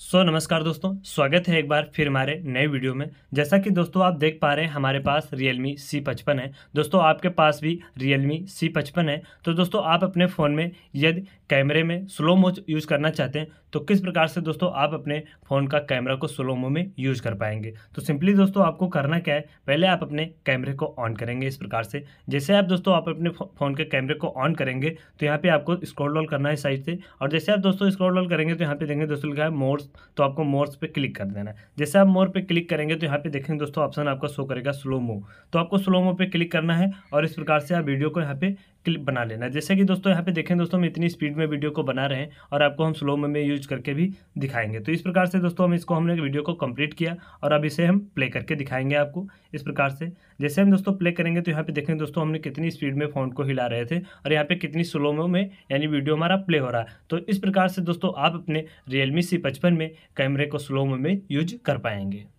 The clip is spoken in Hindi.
सो so, नमस्कार दोस्तों स्वागत है एक बार फिर हमारे नए वीडियो में जैसा कि दोस्तों आप देख पा रहे हैं हमारे पास Realme C55 है दोस्तों आपके पास भी Realme C55 है तो दोस्तों आप अपने फ़ोन में यदि कैमरे में स्लो मो यूज़ करना चाहते हैं तो किस प्रकार से दोस्तों आप अपने फ़ोन का कैमरा को स्लो मो में यूज़ कर पाएंगे तो सिंपली दोस्तों आपको करना क्या है पहले आप अपने कैमरे को ऑन करेंगे इस प्रकार से जैसे आप दोस्तों आप अपने फ़ोन के कैमरे को ऑन करेंगे तो यहाँ पर आपको स्क्रोल डॉल करना है साइड से और जैसे आप दोस्तों स्क्रोल डॉल करेंगे तो यहाँ पर देंगे दोस्तों लिखा है मोड्स तो आपको मोर्स पे क्लिक कर देना है जैसे आप मोर पे क्लिक करेंगे तो यहाँ पे देखेंगे दोस्तों ऑप्शन आपका शो करेगा स्लो मो तो आपको स्लो मो पे क्लिक करना है और इस प्रकार से आप वीडियो को यहाँ पे क्लिप बना लेना जैसे कि दोस्तों यहाँ पे देखें दोस्तों हम इतनी स्पीड में वीडियो को बना रहे हैं और आपको हम स्लो में, में यूज करके भी दिखाएंगे तो इस प्रकार से दोस्तों हम इसको हमने वीडियो को कंप्लीट किया और अब इसे हम प्ले करके दिखाएंगे आपको इस प्रकार से जैसे हम दोस्तों प्ले करेंगे तो यहाँ पे देखें दोस्तों हमने कितनी स्पीड में फ़ोन को हिला रहे थे और यहाँ पे कितनी स्लो में यानी वीडियो हमारा प्ले हो रहा है तो इस प्रकार से दोस्तों आप अपने रियलमी सी पचपन में कैमरे को स्लो में यूज कर पाएंगे